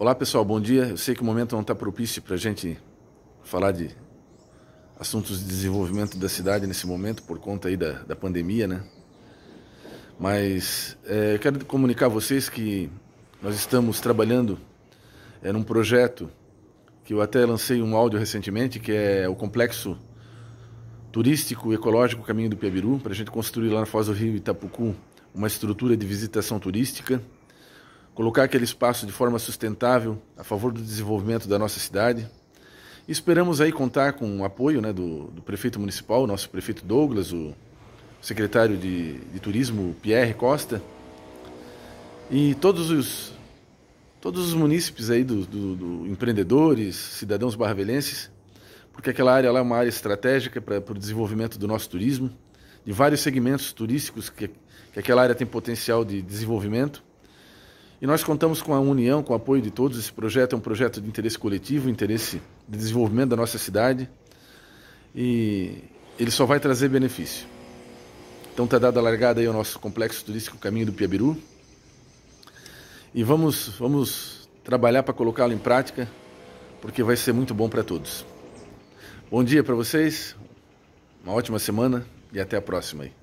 Olá pessoal, bom dia. Eu sei que o momento não está propício para a gente falar de assuntos de desenvolvimento da cidade nesse momento por conta aí da, da pandemia, né? Mas é, eu quero comunicar a vocês que nós estamos trabalhando é, num projeto que eu até lancei um áudio recentemente, que é o Complexo Turístico Ecológico Caminho do Piabiru, para a gente construir lá na Foz do Rio Itapucu uma estrutura de visitação turística colocar aquele espaço de forma sustentável a favor do desenvolvimento da nossa cidade. E esperamos aí contar com o apoio né, do, do prefeito municipal, nosso prefeito Douglas, o secretário de, de turismo Pierre Costa e todos os todos os munícipes aí do, do, do, empreendedores, cidadãos barravelenses, porque aquela área lá é uma área estratégica para o desenvolvimento do nosso turismo, de vários segmentos turísticos que, que aquela área tem potencial de desenvolvimento. E nós contamos com a união, com o apoio de todos. Esse projeto é um projeto de interesse coletivo, interesse de desenvolvimento da nossa cidade. E ele só vai trazer benefício. Então está dada a largada aí ao nosso complexo turístico Caminho do Piabiru. E vamos, vamos trabalhar para colocá-lo em prática, porque vai ser muito bom para todos. Bom dia para vocês, uma ótima semana e até a próxima aí.